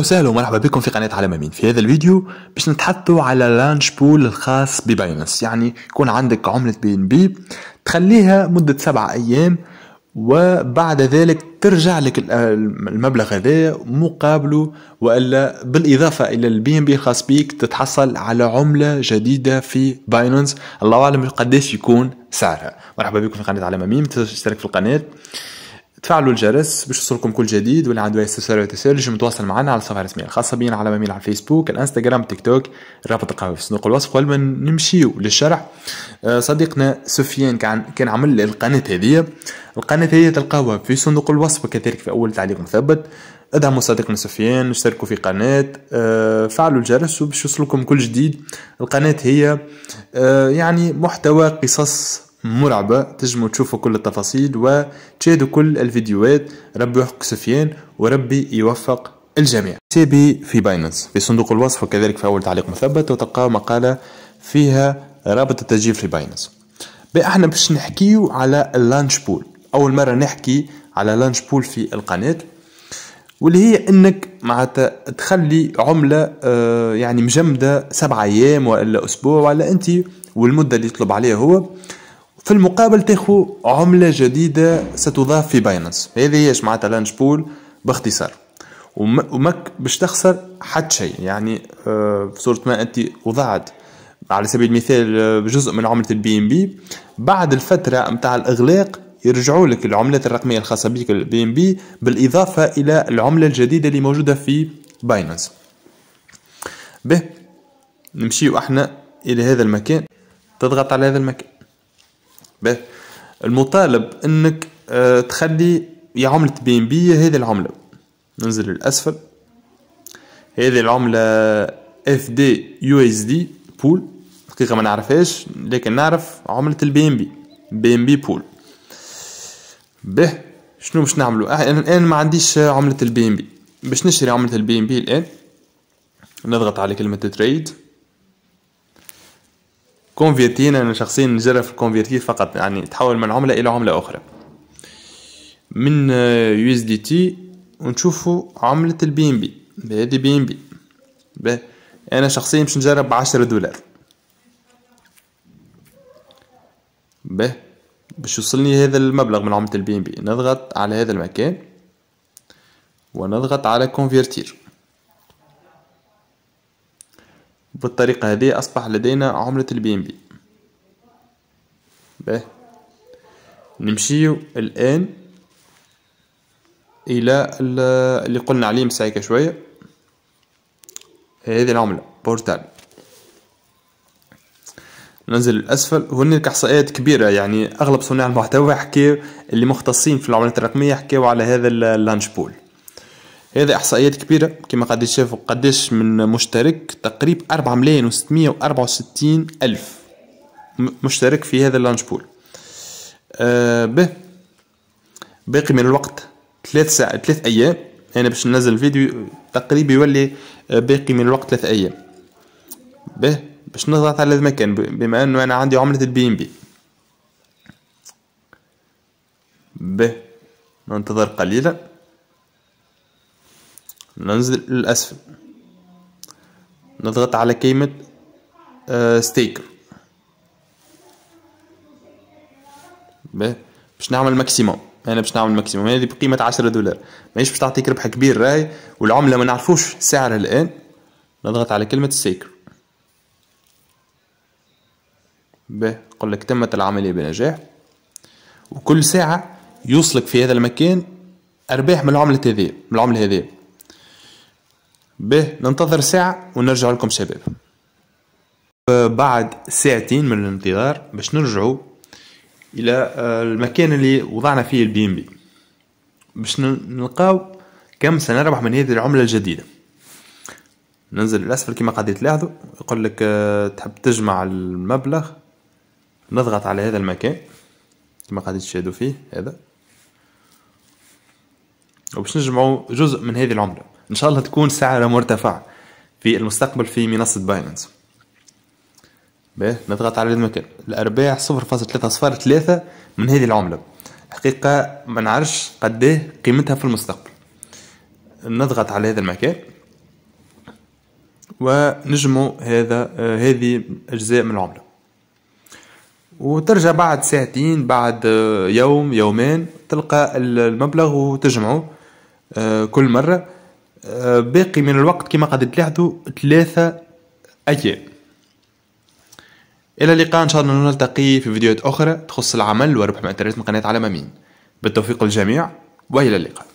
وسهلا ومرحبا بكم في قناة على مين في هذا الفيديو باش نتحدثوا على لانش بول الخاص بباينانس يعني يكون عندك عملة بي ان بي تخليها مدة سبعة أيام وبعد ذلك ترجع لك المبلغ هذا مقابله والا بالاضافه الى البي ام بي الخاص بيك تتحصل على عمله جديده في باينانس الله اعلم قداش يكون سعرها مرحبا بكم في قناه على ميم تشترك في القناه تفعلوا الجرس باش يوصلكم كل جديد واللي عنده اي استفسار وتساؤل ينجم يتواصل معنا على الصفحه الرسميه الخاصه بينا على ميل على الفيسبوك الانستغرام تيك توك الرابط تلقاوه في صندوق الوصف قبل ما نمشيو للشرح آه، صديقنا سفيان كان كان عمل القناه هذه القناه هذه تلقاوها في صندوق الوصف وكذلك في اول تعليق مثبت ادعموا صديقنا سفيان اشتركوا في قناة آه، فعلوا الجرس وباش يوصلكم كل جديد القناة هي آه، يعني محتوى قصص مرعبة تجموا تشوفوا كل التفاصيل وتشاهدوا كل الفيديوهات ربي يحق سفيان وربي يوفق الجميع سيبي في بايننس في صندوق الوصف وكذلك في أول تعليق مثبت وتلقاو مقالة فيها رابط التسجيل في بايننس احنا باش نحكيو على اللانش بول أول مرة نحكي على لانش بول في القناة واللي هي انك معناتها تخلي عملة آه، يعني مجمدة سبعة أيام ولا أسبوع ولا أنت والمدة اللي يطلب عليها هو في المقابل تاخو عملة جديدة ستضاف في باينانس هذه هي معناتها لانش بول باختصار ومك باش تخسر حتى شيء يعني آه، في صورة ما أنت وضعت على سبيل المثال آه، جزء من عملة البي ام بي بعد الفترة متاع الإغلاق يرجعوا لك العملات الرقمية الخاصة بك البي ام بي بالإضافة إلى العملة الجديدة اللي موجودة في باينانس به نمشيو احنا إلى هذا المكان تضغط على هذا المكان باهي المطالب انك آه، تخلي يا عملة بي ام بي هذه العملة ننزل للأسفل هذه العملة اف دي يو اس دي بول دقيقة ما نعرفهاش لكن نعرف عملة البي ام بي بي ام بي بول به شنو باش نعملو انا الان ما عنديش عملة البي ام بي باش نشري عملة البي ام بي الان نضغط على كلمة تريد كونفيرتين انا شخصيا نجرب في فقط يعني تحول من عمله الى عمله اخرى من يو اس دي تي ونشوفوا عمله البي ام بي هذه بي ام بي انا شخصيا باش نجرب 10 دولار به باش يوصلني هذا المبلغ من عملة البي ام بي نضغط على هذا المكان ونضغط على كونفيرتير بالطريقة هذه أصبح لدينا عملة البي ام بي به نمشيو الآن إلى اللي قلنا عليه مسايكة شوية هذه العملة بورتال ننزل الأسفل هنا إحصائيات كبيرة يعني أغلب صناع المحتوى حكيو اللي مختصين في العملات الرقمية حكيو على هذا اللانش بول هذا احصائيات كبيره كما قد تشوفوا قداش من مشترك تقريبا 4 ملايين و وستين الف مشترك في هذا اللانش بول آه به باقي من الوقت ثلاث ساعة ثلاث ايام انا باش ننزل فيديو تقريبا يولي آه، باقي من الوقت ثلاث ايام به باش نضغط على المكان بما انه انا عندي عملة البي ام بي به ننتظر قليلا ننزل للأسفل نضغط على كلمة ستيكر آه، باش نعمل ماكسيموم انا باش نعمل ماكسيموم هذه بقيمه عشرة دولار ماهيش باش تعطيك ربح كبير راهي والعمله ما نعرفوش سعرها الان نضغط على كلمه ستيكر باهي قل لك تمت العمليه بنجاح وكل ساعه يوصلك في هذا المكان ارباح من العمله هذه من العمله هذه به ننتظر ساعة ونرجع لكم شباب آه، بعد ساعتين من الانتظار باش نرجعوا الى آه، المكان اللي وضعنا فيه البي ام بي باش نلقاو كم سنربح من هذه العملة الجديدة ننزل الأسفل كما قاعدين تلاحظوا يقول لك آه، تحب تجمع المبلغ نضغط على هذا المكان كما قاعدين تشاهدوا فيه هذا وباش نجمعوا جزء من هذه العملة ان شاء الله تكون سعرها مرتفع في المستقبل في منصه بايننس باهي نضغط على المكان الارباح صفر فاصل ثلاثة صفر ثلاثة من هذه العمله حقيقة ما نعرفش قديه قيمتها في المستقبل نضغط على هذا المكان ونجمو هذا هذه اجزاء من العمله وترجع بعد ساعتين بعد يوم يومين تلقى المبلغ وتجمعه آه، كل مرة آه، باقي من الوقت كما قد تلاحظوا ثلاثة أيام إلى اللقاء إن شاء الله نلتقي في فيديوهات أخرى تخص العمل وربح مع من قناة على مين بالتوفيق للجميع وإلى اللقاء